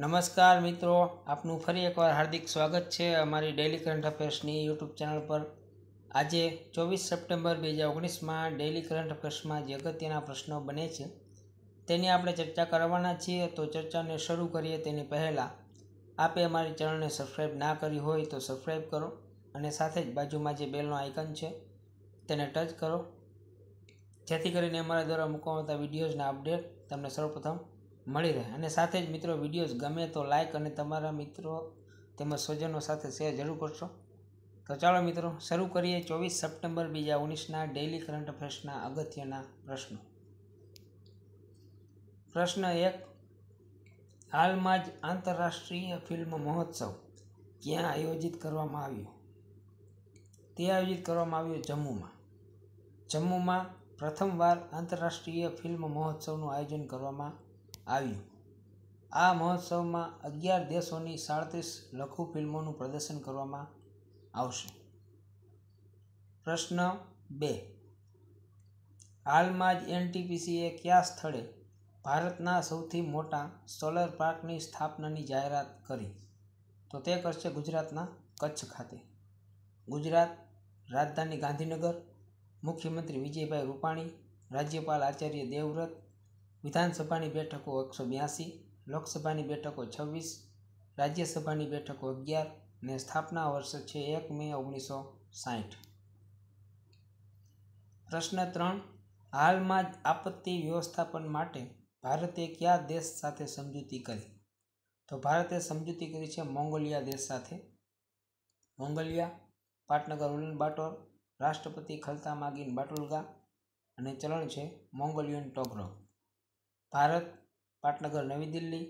નમસ્કાર મિત્રો આપનું ફરી એકવાર હાર્દિક સ્વાગત છે અમારી ડેલી કરંટ અફેર્સની યુટ્યુબ ચેનલ પર આજે ચોવીસ સપ્ટેમ્બર બે હજાર ઓગણીસમાં ડેલી કરંટ અફેર્સમાં જે અગત્યના પ્રશ્નો બને છે તેની આપણે ચર્ચા કરવાના છીએ તો ચર્ચાને શરૂ કરીએ તેની પહેલાં આપે અમારી ચેનલને સબસ્ક્રાઈબ ના કરી હોય તો સબસ્ક્રાઈબ કરો અને સાથે જ બાજુમાં જે બેલનો આઇકન છે તેને ટચ કરો જેથી કરીને અમારા દ્વારા મૂકવામાં આવતા વિડીયોઝના અપડેટ તમને સૌપ્રથમ મળી રહે અને સાથે જ મિત્રો વિડીયોઝ ગમે તો લાઇક અને તમારા મિત્રો તેમજ સ્વજનો સાથે શેર જરૂર કરશો તો ચાલો મિત્રો શરૂ કરીએ ચોવીસ સપ્ટેમ્બર બે હજાર ઓગણીસના ડેઇલી કરંટ અફેર્સના અગત્યના પ્રશ્નો પ્રશ્ન એક હાલમાં જ આંતરરાષ્ટ્રીય ફિલ્મ મહોત્સવ ક્યાં આયોજિત કરવામાં આવ્યો તે આયોજિત કરવામાં આવ્યો જમ્મુમાં જમ્મુમાં પ્રથમવાર આંતરરાષ્ટ્રીય ફિલ્મ મહોત્સવનું આયોજન કરવામાં આવ્યું આ મહોત્સવમાં અગિયાર દેશોની સાડત્રીસ લઘુ ફિલ્મોનું પ્રદર્શન કરવામાં આવશે પ્રશ્ન બે હાલમાં જ એનટીપીસીએ કયા સ્થળે ભારતના સૌથી મોટા સોલર પાર્કની સ્થાપનાની જાહેરાત કરી તો તે કરશે ગુજરાતના કચ્છ ખાતે ગુજરાત રાજધાની ગાંધીનગર મુખ્યમંત્રી વિજયભાઈ રૂપાણી રાજ્યપાલ આચાર્ય દેવવ્રત વિધાનસભાની બેઠકો એકસો બ્યાસી લોકસભાની બેઠકો છવ્વીસ રાજ્યસભાની બેઠકો અગિયાર ને સ્થાપના વર્ષ છે એક મે ઓગણીસો સાઠ પ્રશ્ન ત્રણ હાલમાં જ આપત્તિ વ્યવસ્થાપન માટે ભારતે કયા દેશ સાથે સમજૂતી કરી તો ભારતે સમજૂતી કરી છે મોંગોલિયા દેશ સાથે મોંગોલિયા પાટનગર ઉલન બાટોર રાષ્ટ્રપતિ ખલતા માગીન બાટુલગા અને ચલણ છે મોંગોલિયન ટોગરો ભારત પાટનગર નવી દિલ્હી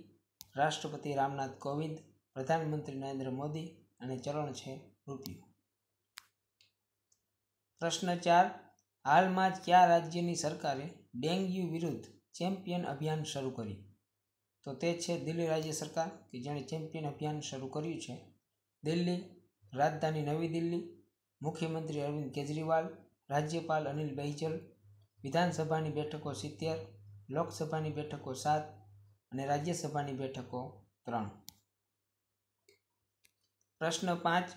રાષ્ટ્રપતિ રામનાથ કોવિંદ પ્રધાનમંત્રી નરેન્દ્ર મોદી અને ચલણ છે રૂપિયું પ્રશ્ન ચાર હાલમાં જ કયા રાજ્યની સરકારે ડેન્ગ્યુ વિરુદ્ધ ચેમ્પિયન અભિયાન શરૂ કર્યું તો તે છે દિલ્હી રાજ્ય સરકાર કે જેણે ચેમ્પિયન અભિયાન શરૂ કર્યું છે દિલ્હી રાજધાની નવી દિલ્હી મુખ્યમંત્રી અરવિંદ કેજરીવાલ રાજ્યપાલ અનિલ બૈજલ વિધાનસભાની બેઠકો સિત્તેર લોકસભાની બેઠકો સાત અને રાજ્યસભાની બેઠકો ત્રણ પ્રશ્ન પાંચ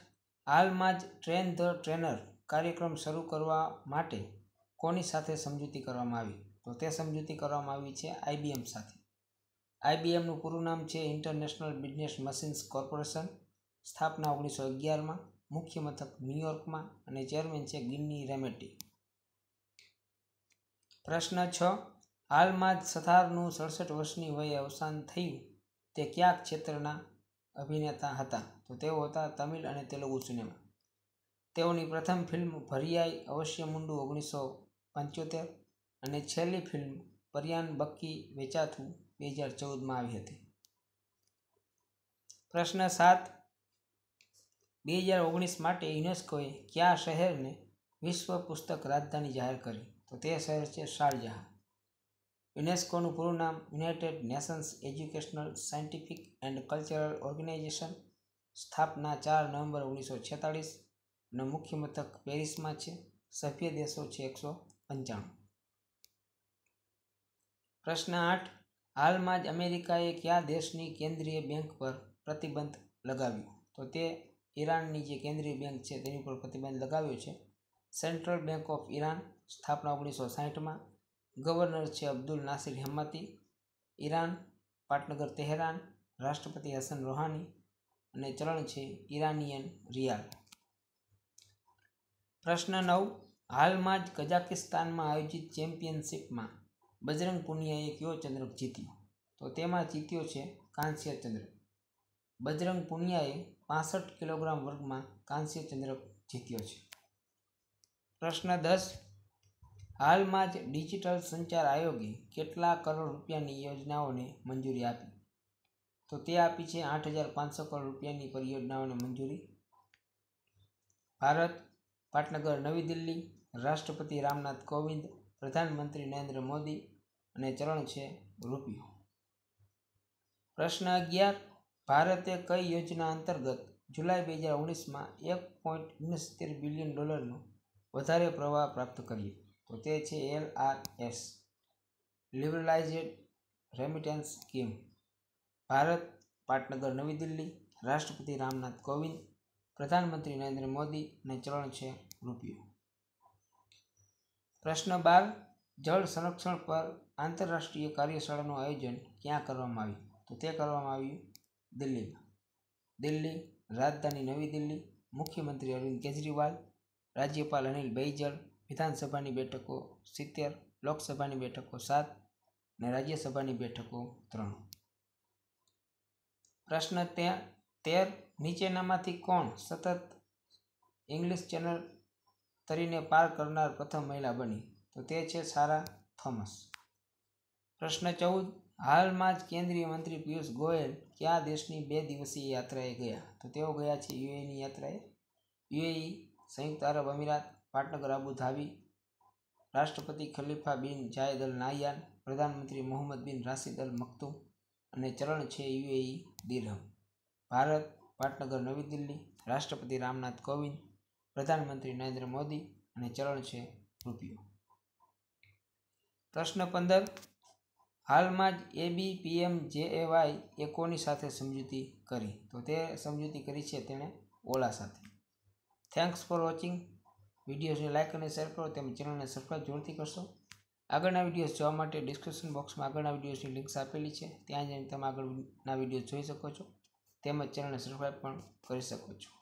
હાલમાં જ ટ્રેન ધ ટ્રેનર કાર્યક્રમ શરૂ કરવા માટે કોની સાથે સમજૂતી કરવામાં આવી તો તે સમજૂતી કરવામાં આવી છે આઈબીએમ સાથે આઈબીએમનું પૂરું નામ છે ઇન્ટરનેશનલ બિઝનેસ મશીન્સ કોર્પોરેશન સ્થાપના ઓગણીસો અગિયારમાં મુખ્ય મથક ન્યુયોર્કમાં અને ચેરમેન છે ગિન્ની રેમેટી પ્રશ્ન છ હાલમાં જ સથારનું સડસઠ વર્ષની વયે અવસાન થયું તે ક્યાંક ક્ષેત્રના અભિનેતા હતા તો તેઓ હતા તમિલ અને તેલુગુ સિનેમા તેઓની પ્રથમ ફિલ્મ ભરિયાઈ અવશ્ય મુંડું ઓગણીસો પંચોતેર અને છેલ્લી ફિલ્મ પરિયાન બક્કી વેચાથું બે હજાર ચૌદમાં આવી હતી પ્રશ્ન સાત બે હજાર ઓગણીસ માટે યુનેસ્કોએ કયા શહેરને વિશ્વ પુસ્તક રાજધાની જાહેર કરી તો તે શહેર છે શારજહાં યુનેસ્કોનું પૂરું નામ United Nations Educational Scientific and Cultural Organization સ્થાપના ચાર નવેમ્બર ઓગણીસો છેતાળીસ અને મુખ્ય મથક પેરિસમાં છે સભ્ય દેશો છે એકસો પંચાણું પ્રશ્ન આઠ હાલમાં જ અમેરિકાએ કયા દેશની કેન્દ્રીય બેંક પર પ્રતિબંધ લગાવ્યો તો તે ઈરાનની જે કેન્દ્રીય બેંક છે તેની પર પ્રતિબંધ લગાવ્યો છે સેન્ટ્રલ બેંક ઓફ ઈરાન સ્થાપના ઓગણીસો સાહીઠમાં ગવર્નર છે અબ્દુલ નાસિર હેમતી ઈરાન પાટનગર તેહરાન રાષ્ટ્રપતિ હસન રોહાની અને ચલણ છે ઈરાનિયન રિયાલ પ્રશ્ન નવ હાલમાં જ કઝાકિસ્તાનમાં આયોજિત ચેમ્પિયનશિપમાં બજરંગ પુનિયાએ કયો ચંદ્રક જીત્યો તો તેમાં જીત્યો છે કાંસ્ય ચંદ્રક બજરંગ પુનિયાએ પાસઠ કિલોગ્રામ વર્ગમાં કાંસ્ય ચંદ્રક જીત્યો છે પ્રશ્ન દસ હાલમાં જ ડિજિટલ સંચાર આયોગે કેટલા કરોડ રૂપિયાની યોજનાઓને મંજૂરી આપી તો તે આપી છે આઠ હજાર પાંચસો કરોડ રૂપિયાની પરિયોજનાઓને મંજૂરી ભારત પાટનગર નવી દિલ્હી રાષ્ટ્રપતિ રામનાથ કોવિંદ પ્રધાનમંત્રી નરેન્દ્ર મોદી અને ચરણ છે રૂપિયો પ્રશ્ન અગિયાર ભારતે કઈ યોજના અંતર્ગત જુલાઈ બે હજાર ઓગણીસમાં એક પોઈન્ટ ઓગણસિત્તેર બિલિયન ડોલરનો વધારે પ્રવાહ પ્રાપ્ત કર્યો તો તે છે L R S liberalized remittance scheme Bharat પાટનગર નવી દિલ્હી રાષ્ટ્રપતિ રામનાથ કોવિંદ પ્રધાનમંત્રી નરેન્દ્ર મોદીને અને ચલણ છે રૂપિયો પ્રશ્ન બાર જળ સંરક્ષણ પર આંતરરાષ્ટ્રીય કાર્યશાળાનું આયોજન ક્યાં કરવામાં આવ્યું તો તે કરવામાં આવ્યું દિલ્હીમાં દિલ્હી રાજધાની નવી દિલ્હી મુખ્યમંત્રી અરવિંદ કેજરીવાલ રાજ્યપાલ અનિલ બૈજલ વિધાનસભાની બેઠકો સિત્તેર લોકસભાની બેઠકો સાત અને રાજ્યસભાની બેઠકો ત્રણ પ્રશ્ન ત્યાં તેર નીચેનામાંથી કોણ સતત ઇંગ્લિશ ચેનલ તરીને પાર કરનાર પ્રથમ મહિલા બની તો તે છે સારા થોમસ પ્રશ્ન ચૌદ હાલમાં જ કેન્દ્રીય મંત્રી પિયુષ ગોયલ કયા દેશની બે દિવસીય યાત્રાએ ગયા તો તેઓ ગયા છે યુએની યાત્રાએ યુએઈ સંયુક્ત અરબ અમીરાત પાટનગર આબુ અબુધાબી રાષ્ટ્રપતિ ખલીફા બિન જાયદ અલ નાયાન પ્રધાનમંત્રી મોહમ્મદ બિન રાશિદ અલ મક્તુમ અને ચરણ છે યુએઈ દિરહમ ભારત પાટનગર નવી દિલ્હી રાષ્ટ્રપતિ રામનાથ કોવિંદ પ્રધાનમંત્રી નરેન્દ્ર મોદી અને ચરણ છે રૂપિયો પ્રશ્ન પંદર હાલમાં જ એબી પીએમ જેએવાય એ કોની સાથે સમજૂતી કરી તો તે સમજૂતી કરી છે તેણે ઓલા સાથે થેન્ક્સ ફોર વોચિંગ વિડીયોઝને લાઇક અને શેર કરો તેમજ ચેનલને સબસ્ક્રાઈબ જરૂરથી કરશો આગળના વિડીયોઝ જોવા માટે ડિસ્ક્રિપ્શન બોક્સમાં આગળના વિડીયોઝની લિંક્સ આપેલી છે ત્યાં જઈને તમે આગળના વિડીયો જોઈ શકો છો તેમજ ચેનલને સબસ્ક્રાઈબ પણ કરી શકો છો